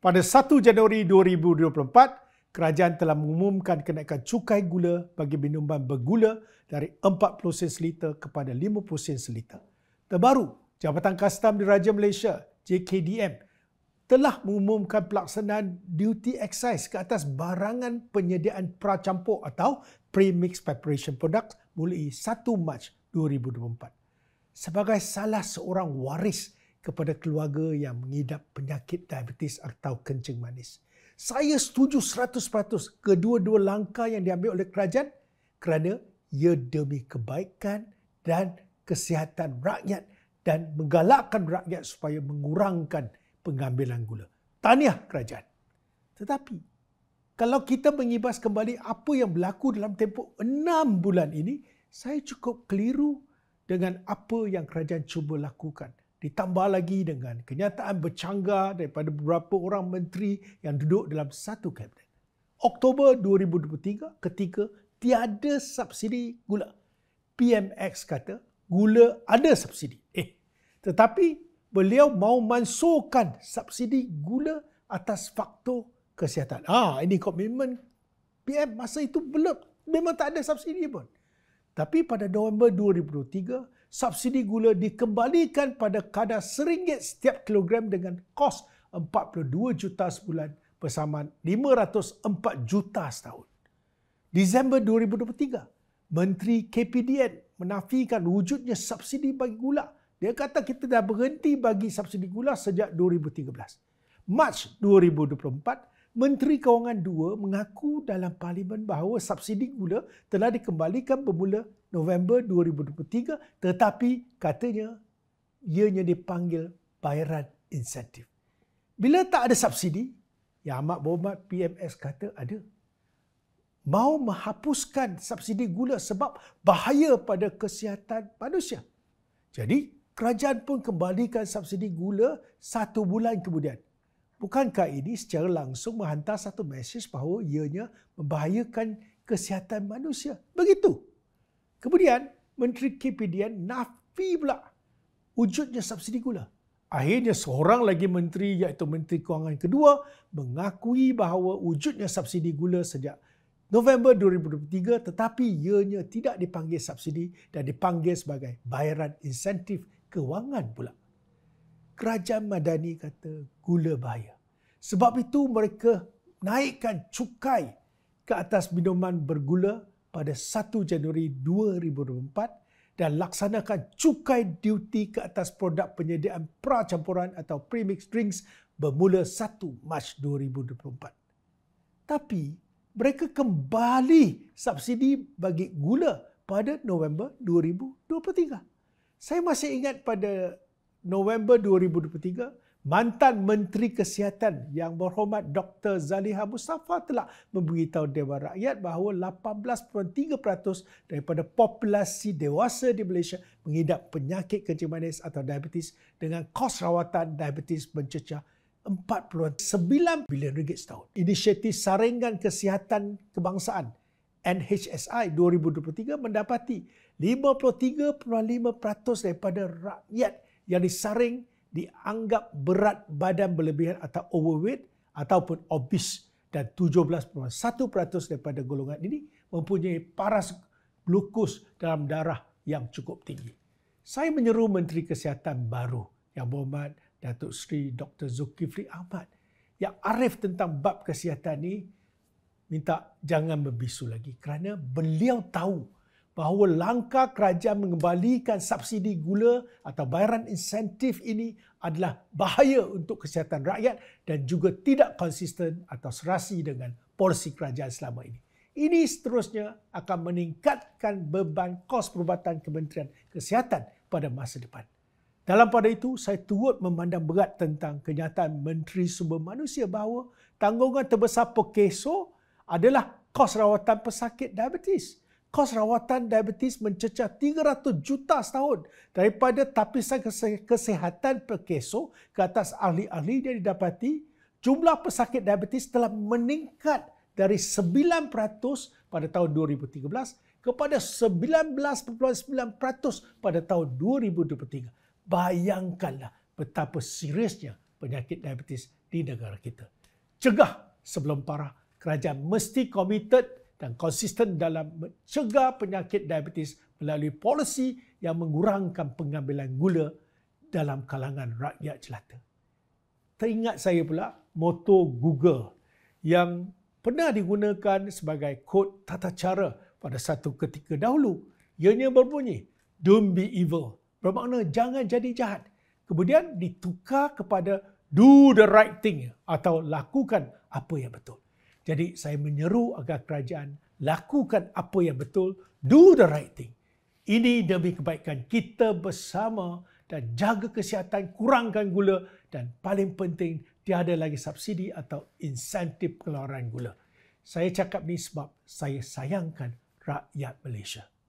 Pada 1 Januari 2024, kerajaan telah mengumumkan kenaikan cukai gula bagi minuman bergula dari 40 sen seliter kepada 50 sen seliter. Terbaru, Jabatan Kastam di Diraja Malaysia, JKDM, telah mengumumkan pelaksanaan duty excise ke atas barangan penyediaan pracampur atau pre-mixed preparation products mulai 1 Mac 2024. Sebagai salah seorang waris kepada keluarga yang mengidap penyakit diabetes atau kencing manis. Saya setuju 100% kedua-dua langkah yang diambil oleh kerajaan kerana ia demi kebaikan dan kesihatan rakyat dan menggalakkan rakyat supaya mengurangkan pengambilan gula. Tahniah kerajaan. Tetapi kalau kita mengibas kembali apa yang berlaku dalam tempoh enam bulan ini, saya cukup keliru dengan apa yang kerajaan cuba lakukan ditambah lagi dengan kenyataan bercanggah daripada beberapa orang menteri yang duduk dalam satu kabinet. Oktober 2023 ketika tiada subsidi gula. PMX kata gula ada subsidi. Eh, tetapi beliau mau mansuhkan subsidi gula atas faktor kesihatan. Ah, ini komitmen PM masa itu belum memang tak ada subsidi pun. Tapi pada November 2023 subsidi gula dikembalikan pada kadar seringgit setiap kilogram dengan kos 42 juta sebulan bersamaan 504 juta setahun. Disember 2023, Menteri KPDN menafikan wujudnya subsidi bagi gula. Dia kata kita dah berhenti bagi subsidi gula sejak 2013. Mac 2024, Menteri Kewangan 2 mengaku dalam parlimen bahawa subsidi gula telah dikembalikan bermula November 2023 tetapi katanya ianya dipanggil bayaran insentif. Bila tak ada subsidi, yang amat berhormat PMS kata ada. Mau menghapuskan subsidi gula sebab bahaya pada kesihatan manusia. Jadi, kerajaan pun kembalikan subsidi gula satu bulan kemudian. Bukankah ini e secara langsung menghantar satu mesej bahawa ianya membahayakan kesihatan manusia? Begitu. Kemudian, Menteri KPDN nafi pula wujudnya subsidi gula. Akhirnya seorang lagi menteri iaitu Menteri Kewangan kedua mengakui bahawa wujudnya subsidi gula sejak November 2023 tetapi ianya tidak dipanggil subsidi dan dipanggil sebagai bayaran insentif kewangan pula kerajaan Madani kata gula bahaya. Sebab itu mereka naikkan cukai ke atas minuman bergula pada 1 Januari 2024 dan laksanakan cukai duty ke atas produk penyediaan pracampuran atau premix drinks bermula 1 Mac 2024. Tapi mereka kembali subsidi bagi gula pada November 2023. Saya masih ingat pada November 2023, mantan Menteri Kesihatan yang berhormat Dr. Zaliha Mustafa telah memberitahu Dewan Rakyat bahawa 18.3% daripada populasi dewasa di Malaysia mengidap penyakit kencing manis atau diabetes dengan kos rawatan diabetes mencecah 49 bilion ringgit setahun. Inisiatif Saringan Kesihatan Kebangsaan NHSI 2023 mendapati 53.5% daripada rakyat yang disaring dianggap berat badan berlebihan atau overweight ataupun obese dan 17.1% daripada golongan ini mempunyai paras glukos dalam darah yang cukup tinggi. Saya menyeru Menteri Kesihatan baru yang berhormat Datuk Sri Dr. Zulkifli Ahmad yang arif tentang bab kesihatan ini minta jangan membisu lagi kerana beliau tahu bahawa langkah kerajaan mengembalikan subsidi gula atau bayaran insentif ini adalah bahaya untuk kesihatan rakyat dan juga tidak konsisten atau serasi dengan polisi kerajaan selama ini. Ini seterusnya akan meningkatkan beban kos perubatan Kementerian Kesihatan pada masa depan. Dalam pada itu, saya turut memandang berat tentang kenyataan Menteri Sumber Manusia bahawa tanggungan terbesar Pekeso adalah kos rawatan pesakit diabetes kos rawatan diabetes mencecah 300 juta setahun daripada tapisan kesihatan perkeso ke atas ahli-ahli yang didapati jumlah pesakit diabetes telah meningkat dari 9% pada tahun 2013 kepada 19.9% pada tahun 2023. Bayangkanlah betapa seriusnya penyakit diabetes di negara kita. Cegah sebelum parah. Kerajaan mesti komited dan konsisten dalam mencegah penyakit diabetes melalui polisi yang mengurangkan pengambilan gula dalam kalangan rakyat jelata. Teringat saya pula moto Google yang pernah digunakan sebagai kod tata cara pada satu ketika dahulu. Ianya berbunyi, Don't be evil. Bermakna jangan jadi jahat. Kemudian ditukar kepada do the right thing atau lakukan apa yang betul. Jadi saya menyeru agar kerajaan lakukan apa yang betul, do the right thing. Ini demi kebaikan kita bersama dan jaga kesihatan, kurangkan gula dan paling penting tiada lagi subsidi atau insentif keluaran gula. Saya cakap ini sebab saya sayangkan rakyat Malaysia.